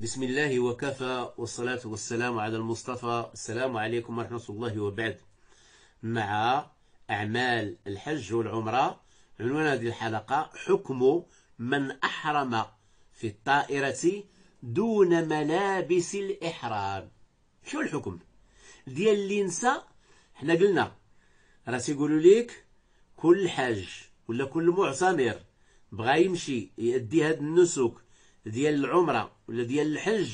بسم الله وكفى والصلاة والسلام على المصطفى السلام عليكم ورحمة الله وبعد مع أعمال الحج والعمرة عنوان هذه الحلقة حكم من أحرم في الطائرة دون ملابس الإحرام شو الحكم ديال اللي نسى حنا قلنا راه تيقولوا ليك كل حاج ولا كل معتمر بغا يمشي يأدي هاد النسك ديال العمرة ولا ديال الحج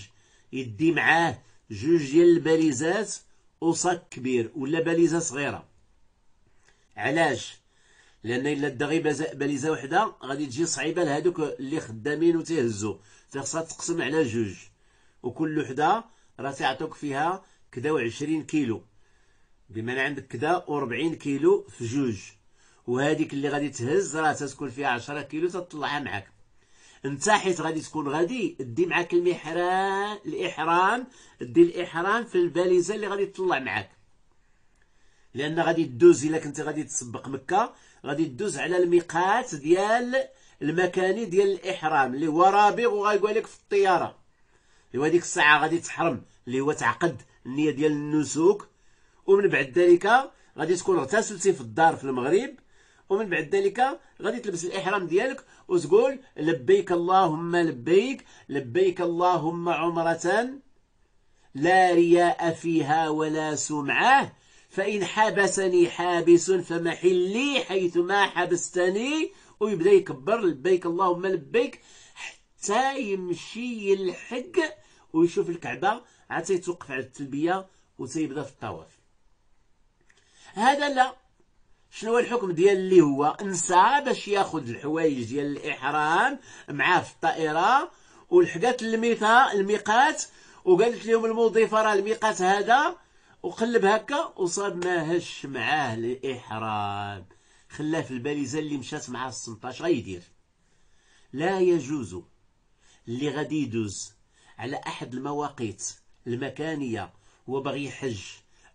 يدي معاه جوج ديال الباليزات وصاك كبير ولا باليزة صغيرة علاش لان الا دا غير باليزه وحده غادي تجي صعيبه لهذوك اللي خدامين وتهزو خاصها تقسم على جوج وكل وحده راه تعطوك فيها كدا وعشرين كيلو بمعنى عندك كدا وربعين كيلو في جوج وهذيك اللي غادي تهز راه تتكون فيها عشرة كيلو تطلعها معاك انت حيت غادي تكون غادي دي معاك المحرام الاحرام دي الاحرام في الباليزه اللي غادي تطلع معاك لان غادي تدوز الا كنت غادي تسبق مكه غادي تدوز على الميقات ديال المكاني ديال الاحرام اللي هو رابغ وغايقول لك في الطياره اللي هو ديك الساعه غادي تحرم اللي هو تعقد النيه ديال النسوك ومن بعد ذلك غادي تكون اغتسلتي في الدار في المغرب ومن بعد ذلك غادي تلبس الإحرام ديالك وتقول لبيك اللهم لبيك لبيك اللهم عمرة لا رياء فيها ولا سمعة فإن حبسني حابس فمحلي حيثما حبستني ويبدا يكبر لبيك اللهم لبيك حتى يمشي يلحق ويشوف الكعبة عاد تيتوقف على التلبية وتيبدا في الطواف هذا لا شنو هو الحكم ديال اللي هو نسى باش ياخذ الحوايج ديال الاحرام معاه في الطائره ولحقات الميقات وقالت لهم المضيفه راه الميقات هذا وقلب هكا وصاب ماهش معاه الاحرام خلاه في الباليزه اللي مشات السلطه 18 غيدير لا يجوز اللي غادي يدوز على احد المواقيت المكانيه وبغي يحج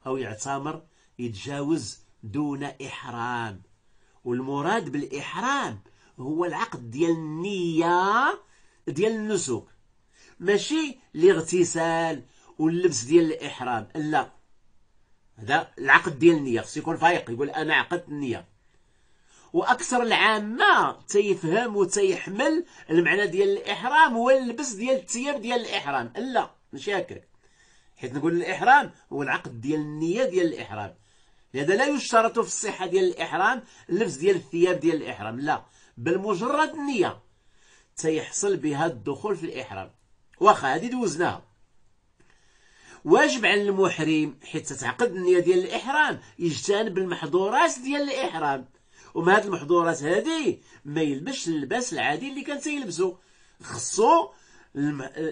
او يعتمر يتجاوز دون إحرام والمراد بالإحرام هو العقد ديال النية ديال النسك ماشي الاغتسال واللبس ديال الإحرام لا هذا العقد ديال النية خص يكون فايق يقول أنا عقدت النية وأكثر العامة تيفهم وتيحمل المعنى ديال الإحرام هو اللبس ديال الثياب ديال الإحرام لا ماشي هكاك حيت نقول الإحرام هو العقد ديال النية ديال الإحرام لهذا لا يشترط في الصحة ديال الإحرام اللبس ديال الثياب ديال الإحرام لا بل مجرد النية تيحصل بها الدخول في الإحرام واخا هادي دوزناها واجب على المحرم حيت تتعقد النية ديال الإحرام يجتنب المحظورات ديال الإحرام ومن هاد المحظورات هادي ما يلبسش اللباس العادي اللي كان تيلبسو خصو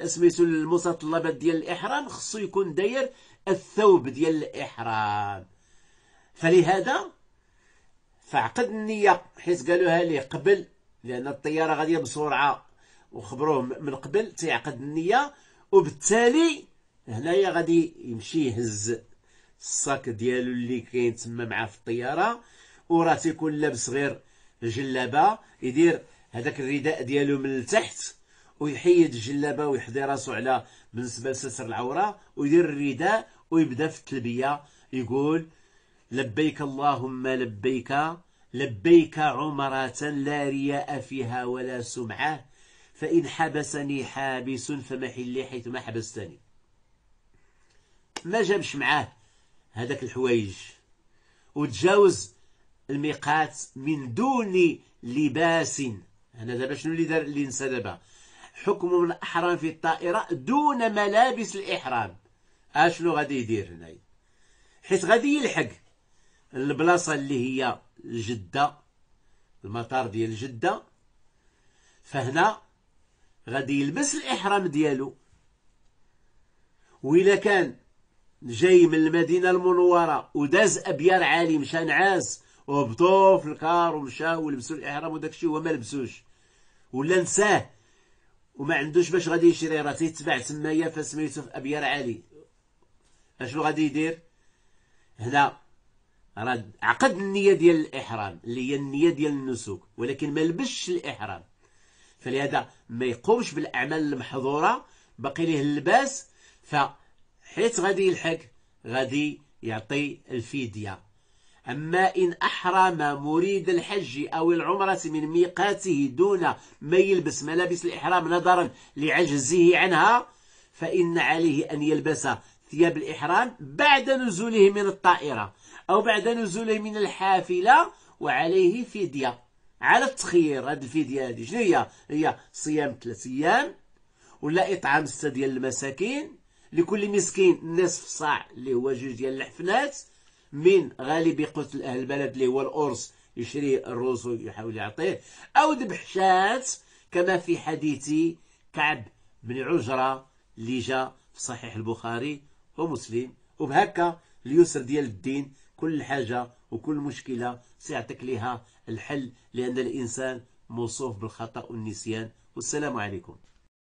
سميتو المتطلبات ديال الإحرام خصو يكون داير الثوب ديال الإحرام فلهذا فعقد النية حيت قالوها ليه قبل لأن الطيارة غادية بسرعة وخبروه من قبل تيعقد النية وبالتالي هنايا غادي يمشي يهز الصاك ديالو اللي كاين تما معاه في الطيارة وراه تيكون لابس غير جلابة يدير هذاك الرداء ديالو من التحت ويحيد الجلابة ويحضي راسو على بالنسبة لستر العورة ويدير الرداء ويبدا في التلبية يقول لبيك اللهم لبيك لبيك عمرة لا رياء فيها ولا سمعة فإن حبسني حابس لي حيث ما حبستني ما جابش معاه هذاك الحوايج وتجاوز الميقات من دون لباس انا دابا شنو اللي دار اللي نسى دابا حكم من احرام في الطائره دون ملابس الاحرام اشنو غادي يدير هنايا حيت غادي يلحق البلاصه اللي هي جده المطار ديال جده فهنا غادي يلبس الاحرام ديالو وإلا كان جاي من المدينة المنورة وداز أبيار عالي مشى نعاس وهبطو في الكار ومشى ولبسو الإحرام وداكشي هو وما لبسوش ولا نساه وما عندوش باش غادي يشري راه تيتباع تمايا فسميتو في أبيار عالي أشنو غادي يدير؟ هنا راه عقد النية ديال الإحرام اللي هي النية ديال النسك ولكن ما لبسش الإحرام فلهذا ما يقومش بالأعمال المحظورة باقي ليه اللباس فحيت غادي يلحق غادي يعطي الفدية أما إن أحرم مريد الحج أو العمرة من ميقاته دون ما يلبس ملابس الإحرام نظرا لعجزه عنها فإن عليه أن يلبس ثياب الإحرام بعد نزوله من الطائرة أو بعد نزوله من الحافلة وعليه فدية على التخيير هذه الفدية هذه شنو هي؟ هي صيام ثلاث أيام ولا إطعام ستة ديال المساكين لكل مسكين نصف صاع اللي هو جوج ديال الحفنات من غالب قوت أهل البلد اللي هو الأرز يشري الرز ويحاول يعطيه أو ذبح كما في حديث كعب بن عجرة اللي جا في صحيح البخاري ومسلم وبهكا اليسر ديال الدين كل حاجة وكل مشكلة سيعطيك لها الحل لأن الإنسان موصوف بالخطأ والنسيان والسلام عليكم